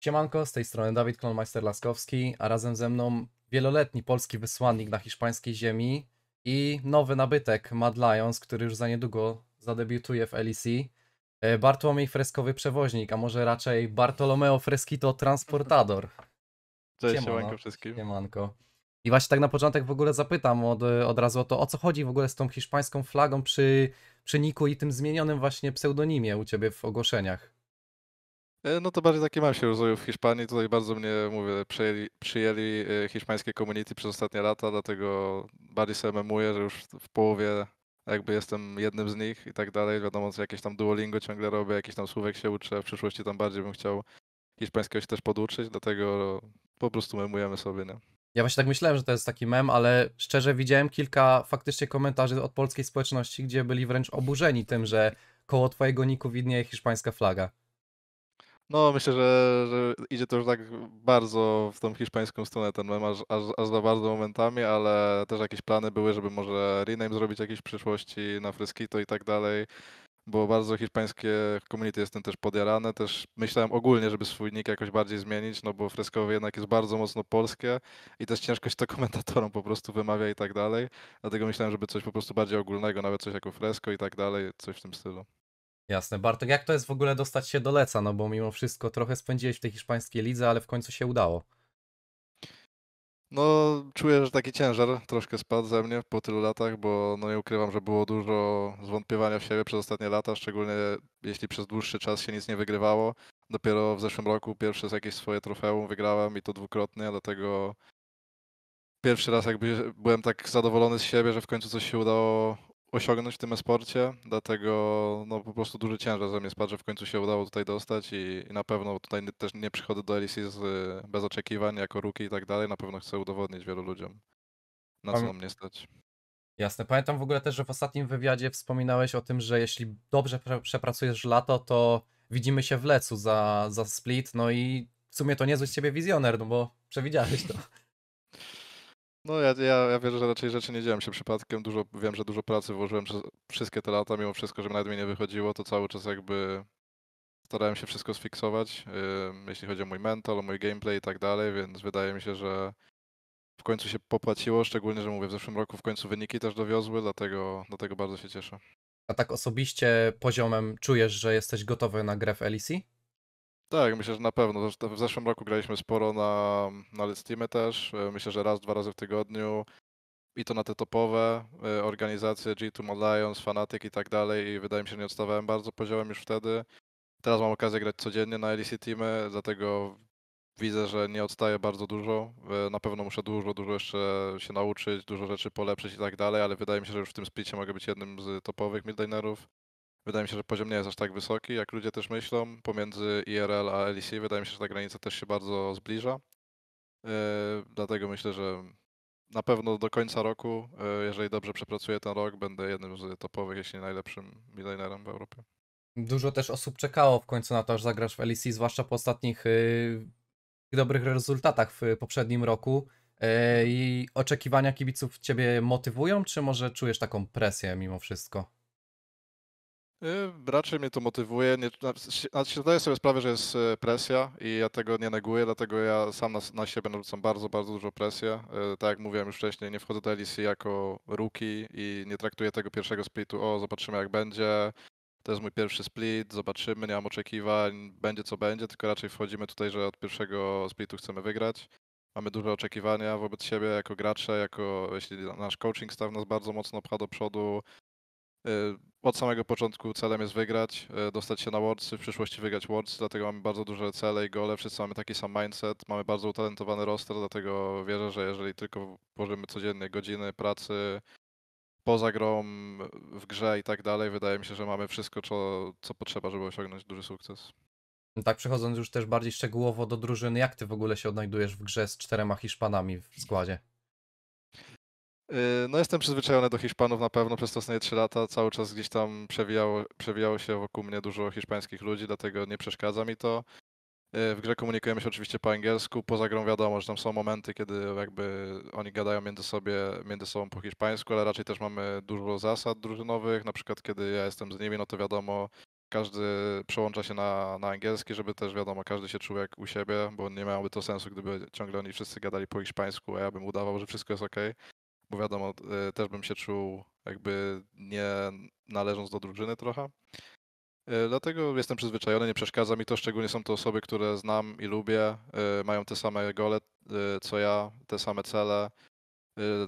Siemanko, z tej strony Dawid Klonmeister Laskowski, a razem ze mną wieloletni polski wysłannik na hiszpańskiej ziemi i nowy nabytek Mad Lions, który już za niedługo zadebiutuje w LEC. E, Bartłomiej Freskowy Przewoźnik, a może raczej Bartolomeo Freskito Transportador. Cześć, Siemano. siemanko wszystkim. Siemanko. I właśnie tak na początek w ogóle zapytam od, od razu o to, o co chodzi w ogóle z tą hiszpańską flagą przy, przy Niku i tym zmienionym właśnie pseudonimie u Ciebie w ogłoszeniach. E, no to bardziej taki mam się rozwoju w Hiszpanii. Tutaj bardzo mnie, mówię, przyjęli, przyjęli e, hiszpańskie community przez ostatnie lata, dlatego bardziej sobie memuję, że już w połowie jakby jestem jednym z nich i tak dalej. Wiadomo, że jakieś tam Duolingo ciągle robię, jakiś tam słówek się uczę. W przyszłości tam bardziej bym chciał hiszpańskiego się też poduczyć, dlatego po prostu memujemy sobie, nie? Ja właśnie tak myślałem, że to jest taki mem, ale szczerze widziałem kilka faktycznie komentarzy od polskiej społeczności, gdzie byli wręcz oburzeni tym, że koło twojego niku widnieje hiszpańska flaga. No, myślę, że, że, idzie to już tak bardzo w tą hiszpańską stronę ten mem, aż, aż, aż za bardzo momentami, ale też jakieś plany były, żeby może rename zrobić jakieś w przyszłości na Freskito i tak dalej, bo bardzo hiszpańskie community jestem też podjarane, też myślałem ogólnie, żeby swój nick jakoś bardziej zmienić, no bo freskowy jednak jest bardzo mocno polskie i też ciężko to komentatorom po prostu wymawia i tak dalej, dlatego myślałem, żeby coś po prostu bardziej ogólnego, nawet coś jako fresko i tak dalej, coś w tym stylu. Jasne. Bartek, jak to jest w ogóle dostać się do Leca? No bo mimo wszystko trochę spędziłeś w tej hiszpańskiej lidze, ale w końcu się udało. No, czuję, że taki ciężar troszkę spadł ze mnie po tylu latach, bo no nie ukrywam, że było dużo zwątpiewania w siebie przez ostatnie lata, szczególnie jeśli przez dłuższy czas się nic nie wygrywało. Dopiero w zeszłym roku pierwsze z jakieś swoje trofeum wygrałem i to dwukrotnie, dlatego pierwszy raz jakby byłem tak zadowolony z siebie, że w końcu coś się udało osiągnąć w tym esporcie, dlatego no, po prostu duży ciężar ze mnie spadł, że w końcu się udało tutaj dostać i, i na pewno tutaj też nie przychodzę do LEC bez oczekiwań, jako ruki i tak dalej, na pewno chcę udowodnić wielu ludziom, na co Pamię... mnie stać. Jasne, pamiętam w ogóle też, że w ostatnim wywiadzie wspominałeś o tym, że jeśli dobrze przepracujesz lato, to widzimy się w Lecu za, za split, no i w sumie to niezły z ciebie wizjoner, no bo przewidziałeś to. No ja, ja, ja wierzę, że raczej rzeczy nie dzieją się przypadkiem. Dużo, wiem, że dużo pracy włożyłem przez wszystkie te lata, mimo wszystko, że nawet mi nie wychodziło, to cały czas jakby starałem się wszystko sfiksować, yy, jeśli chodzi o mój mental, o mój gameplay i tak dalej, więc wydaje mi się, że w końcu się popłaciło, szczególnie, że mówię, w zeszłym roku w końcu wyniki też dowiozły, dlatego, dlatego bardzo się cieszę. A tak osobiście poziomem czujesz, że jesteś gotowy na grę w Elysi? Tak, myślę, że na pewno. W zeszłym roku graliśmy sporo na, na Let's też. E, myślę, że raz, dwa razy w tygodniu. I to na te topowe e, organizacje G2 Alliance, Fanatic i tak dalej. I wydaje mi się, że nie odstawałem bardzo poziomem już wtedy. Teraz mam okazję grać codziennie na LEC Teamy, dlatego widzę, że nie odstaję bardzo dużo. E, na pewno muszę dużo, dużo jeszcze się nauczyć, dużo rzeczy polepszyć i tak dalej, ale wydaje mi się, że już w tym splicie mogę być jednym z topowych midlinerów. Wydaje mi się, że poziom nie jest aż tak wysoki, jak ludzie też myślą. Pomiędzy IRL a LEC wydaje mi się, że ta granica też się bardzo zbliża. E, dlatego myślę, że na pewno do końca roku, e, jeżeli dobrze przepracuję ten rok, będę jednym z topowych, jeśli nie najlepszym milionerem w Europie. Dużo też osób czekało w końcu na to, aż zagrasz w LEC, zwłaszcza po ostatnich e, dobrych rezultatach w poprzednim roku. I oczekiwania kibiców ciebie motywują, czy może czujesz taką presję mimo wszystko? Y, raczej mnie to motywuje. Nie, zdaję sobie sprawę, że jest y, presja i ja tego nie neguję, dlatego ja sam na, na siebie narzucam bardzo, bardzo dużo presję. Y, tak jak mówiłem już wcześniej, nie wchodzę do LEC jako rookie i nie traktuję tego pierwszego splitu, o zobaczymy jak będzie, to jest mój pierwszy split, zobaczymy, nie mam oczekiwań, będzie co będzie, tylko raczej wchodzimy tutaj, że od pierwszego splitu chcemy wygrać. Mamy duże oczekiwania wobec siebie jako gracze, jako jeśli nasz coaching staw nas bardzo mocno pcha do przodu, Y, od samego początku celem jest wygrać, y, dostać się na Worlds, w przyszłości wygrać Worlds, dlatego mamy bardzo duże cele i gole, wszyscy mamy taki sam mindset, mamy bardzo utalentowany roster, dlatego wierzę, że jeżeli tylko włożymy codziennie godziny pracy poza grą, w grze i tak dalej, wydaje mi się, że mamy wszystko, co, co potrzeba, żeby osiągnąć duży sukces. Tak, przechodząc już też bardziej szczegółowo do drużyny, jak ty w ogóle się odnajdujesz w grze z czterema Hiszpanami w składzie? Y, no jestem przyzwyczajony do Hiszpanów na pewno przez ostatnie 3 lata. Cały czas gdzieś tam przewijało, przewijało się wokół mnie dużo hiszpańskich ludzi, dlatego nie przeszkadza mi to. Y, w grze komunikujemy się oczywiście po angielsku, poza grą wiadomo, że tam są momenty, kiedy jakby oni gadają między, sobie, między sobą po hiszpańsku, ale raczej też mamy dużo zasad drużynowych, na przykład kiedy ja jestem z nimi, no to wiadomo, każdy przełącza się na, na angielski, żeby też wiadomo, każdy się czuł jak u siebie, bo nie miałoby to sensu, gdyby ciągle oni wszyscy gadali po hiszpańsku, a ja bym udawał, że wszystko jest ok bo wiadomo, e, też bym się czuł jakby nie należąc do drużyny trochę. E, dlatego jestem przyzwyczajony, nie przeszkadza mi to, szczególnie są to osoby, które znam i lubię, e, mają te same gole co ja, te same cele.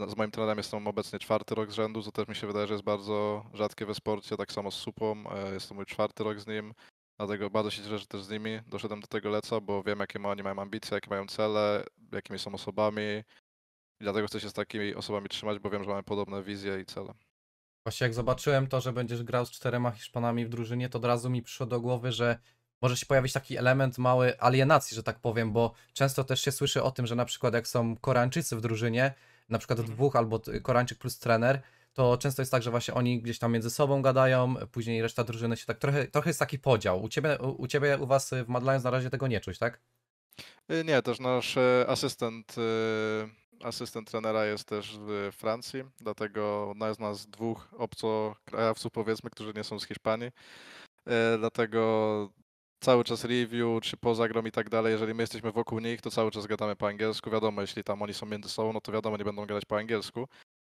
No, z moim trenerem jestem obecnie czwarty rok z rzędu, co też mi się wydaje, że jest bardzo rzadkie we sporcie, tak samo z Supą, jest to mój czwarty rok z nim. Dlatego bardzo się cieszę, że też z nimi doszedłem do tego leca, bo wiem, jakie oni mają ambicje, jakie mają cele, jakimi są osobami, i dlatego chcę się z takimi osobami trzymać, bo wiem, że mamy podobne wizje i cele. Właśnie jak zobaczyłem to, że będziesz grał z czterema Hiszpanami w drużynie, to od razu mi przyszło do głowy, że może się pojawić taki element mały alienacji, że tak powiem, bo często też się słyszy o tym, że na przykład jak są Koreańczycy w drużynie, na przykład mm. dwóch albo Koreańczyk plus trener, to często jest tak, że właśnie oni gdzieś tam między sobą gadają, później reszta drużyny się tak trochę, trochę jest taki podział. U ciebie, u, u ciebie, u was w Mad Lions na razie tego nie czuć, tak? Y, nie, też nasz e, asystent y, asystent trenera jest też w Francji, dlatego jest nas dwóch obcokrajowców, powiedzmy, którzy nie są z Hiszpanii. E, dlatego cały czas review, czy poza grom i tak dalej, jeżeli my jesteśmy wokół nich, to cały czas gadamy po angielsku. Wiadomo, jeśli tam oni są między sobą, no to wiadomo, nie będą gadać po angielsku.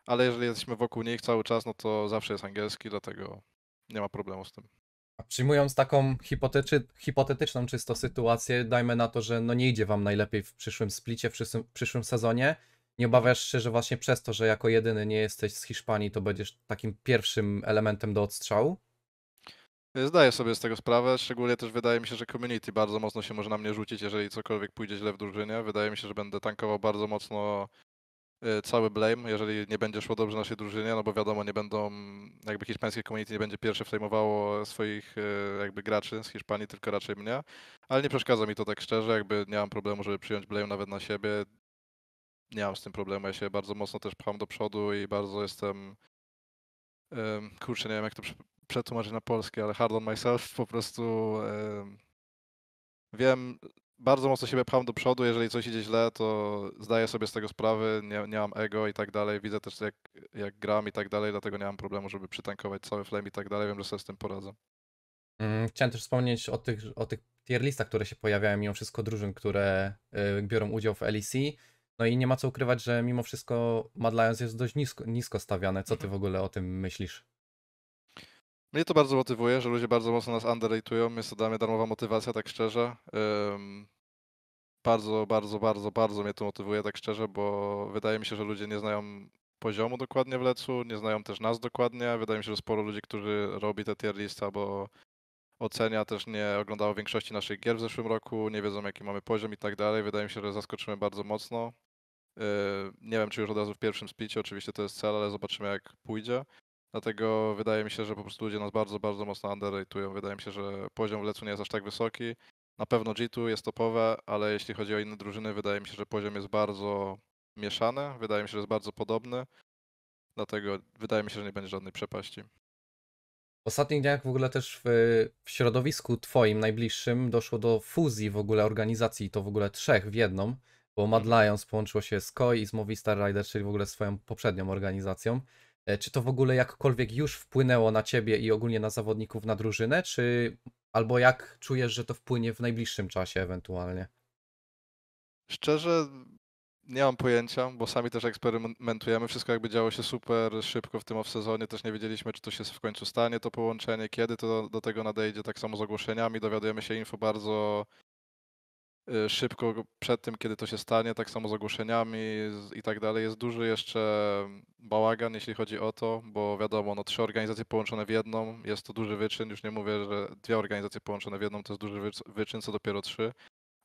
Ale jeżeli jesteśmy wokół nich cały czas, no to zawsze jest angielski, dlatego nie ma problemu z tym. Przyjmując taką hipotetyczną czysto sytuację, dajmy na to, że no nie idzie wam najlepiej w przyszłym splicie, w przyszłym, w przyszłym sezonie. Nie obawiasz się, że właśnie przez to, że jako jedyny nie jesteś z Hiszpanii, to będziesz takim pierwszym elementem do odstrzału? E, zdaję sobie z tego sprawę, szczególnie też wydaje mi się, że community bardzo mocno się może na mnie rzucić, jeżeli cokolwiek pójdzie źle w drużynie. Wydaje mi się, że będę tankował bardzo mocno e, cały blame, jeżeli nie będzie szło dobrze naszej drużynie, no bo wiadomo, nie będą, jakby hiszpańskie community nie będzie pierwsze flamowało swoich e, jakby graczy z Hiszpanii, tylko raczej mnie, ale nie przeszkadza mi to tak szczerze, jakby nie mam problemu, żeby przyjąć blame nawet na siebie, nie mam z tym problemu. Ja się bardzo mocno też pcham do przodu i bardzo jestem. Um, kurczę, nie wiem jak to przetłumaczyć na polski, ale hard on myself po prostu. wiem, bardzo mocno siebie pcham do przodu. Jeżeli coś idzie źle, to zdaję sobie z tego sprawy, nie, nie mam ego i tak dalej. Widzę też, jak, jak gram i tak dalej, dlatego nie mam problemu, żeby przytankować cały flame i tak dalej. Wiem, że sobie z tym poradzę. Mm, chciałem też wspomnieć o tych, o tych tier listach, które się pojawiają mimo wszystko drużyn, które y, biorą udział w LEC. No i nie ma co ukrywać, że mimo wszystko Mad Lions jest dość nisko, nisko stawiane. Co ty mhm. w ogóle o tym myślisz? Mnie to bardzo motywuje, że ludzie bardzo mocno nas underrateują. Jest to dla mnie darmowa motywacja, tak szczerze. Um, bardzo, bardzo, bardzo, bardzo mnie to motywuje, tak szczerze, bo wydaje mi się, że ludzie nie znają poziomu dokładnie w lecu, nie znają też nas dokładnie. Wydaje mi się, że sporo ludzi, którzy robi te tier listy albo ocenia, też nie oglądało większości naszych gier w zeszłym roku, nie wiedzą jaki mamy poziom i tak dalej. Wydaje mi się, że zaskoczymy bardzo mocno. Yy, nie wiem, czy już od razu w pierwszym splicie, oczywiście to jest cel, ale zobaczymy jak pójdzie. Dlatego wydaje mi się, że po prostu ludzie nas bardzo, bardzo mocno underrateują. Wydaje mi się, że poziom w lecu nie jest aż tak wysoki. Na pewno G2 jest topowe, ale jeśli chodzi o inne drużyny, wydaje mi się, że poziom jest bardzo mieszany. Wydaje mi się, że jest bardzo podobny. Dlatego wydaje mi się, że nie będzie żadnej przepaści. W ostatnich dniach w ogóle też w, w, środowisku twoim najbliższym doszło do fuzji w ogóle organizacji, to w ogóle trzech w jedną bo Mad Lions połączyło się z KOI i z Movistar Rider, czyli w ogóle swoją poprzednią organizacją. E, czy to w ogóle jakkolwiek już wpłynęło na ciebie i ogólnie na zawodników, na drużynę, czy albo jak czujesz, że to wpłynie w najbliższym czasie ewentualnie? Szczerze nie mam pojęcia, bo sami też eksperymentujemy. Wszystko jakby działo się super szybko w tym off-sezonie. Też nie wiedzieliśmy, czy to się w końcu stanie, to połączenie, kiedy to do, do tego nadejdzie. Tak samo z ogłoszeniami. Dowiadujemy się info bardzo Y, szybko przed tym, kiedy to się stanie, tak samo z ogłoszeniami i tak dalej. Jest duży jeszcze bałagan, jeśli chodzi o to, bo wiadomo, no trzy organizacje połączone w jedną, jest to duży wyczyn, już nie mówię, że dwie organizacje połączone w jedną to jest duży wyczyn, co dopiero trzy.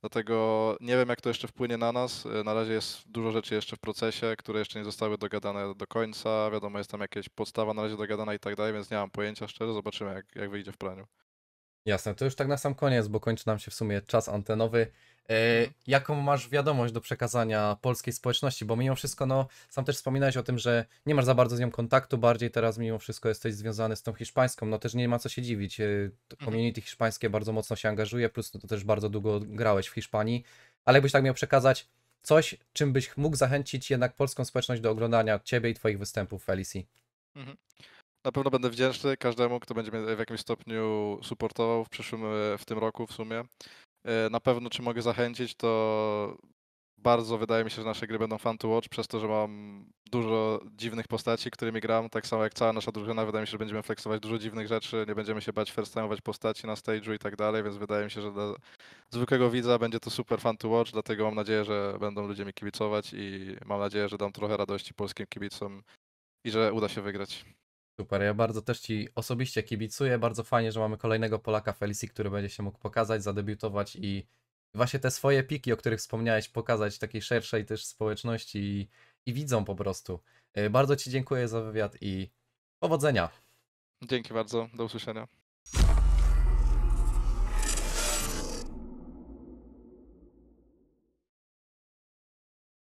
Dlatego nie wiem, jak to jeszcze wpłynie na nas. Y, na razie jest dużo rzeczy jeszcze w procesie, które jeszcze nie zostały dogadane do końca. Wiadomo, jest tam jakaś podstawa na razie dogadana i tak dalej, więc nie mam pojęcia szczerze. Zobaczymy, jak, jak wyjdzie w praniu. Jasne, to już tak na sam koniec, bo kończy nam się w sumie czas antenowy. E, mhm. jaką masz wiadomość do przekazania polskiej społeczności, bo mimo wszystko, no, sam też wspominałeś o tym, że nie masz za bardzo z nią kontaktu, bardziej teraz mimo wszystko jesteś związany z tą hiszpańską, no też nie ma co się dziwić, e, mhm. community hiszpańskie bardzo mocno się angażuje, plus no, to też bardzo długo grałeś w Hiszpanii, ale jakbyś tak miał przekazać coś, czym byś mógł zachęcić jednak polską społeczność do oglądania Ciebie i Twoich występów w Felicji? Mhm. Na pewno będę wdzięczny każdemu, kto będzie mnie w jakimś stopniu supportował w przyszłym, e, w tym roku w sumie. E, na pewno czy mogę zachęcić, to bardzo wydaje mi się, że nasze gry będą fan to watch, przez to, że mam dużo dziwnych postaci, którymi gram, tak samo jak cała nasza drużyna, wydaje mi się, że będziemy flexować dużo dziwnych rzeczy, nie będziemy się bać first time'ować postaci na stage'u i tak dalej, więc wydaje mi się, że dla zwykłego widza będzie to super fan to watch, dlatego mam nadzieję, że będą ludzie mi kibicować i mam nadzieję, że dam trochę radości polskim kibicom i że uda się wygrać. Super, ja bardzo też Ci osobiście kibicuję. Bardzo fajnie, że mamy kolejnego Polaka Felicji, który będzie się mógł pokazać, zadebiutować i właśnie te swoje piki, o których wspomniałeś, pokazać takiej szerszej też społeczności i, i widzą po prostu. Y, bardzo Ci dziękuję za wywiad i powodzenia. Dzięki bardzo, do usłyszenia.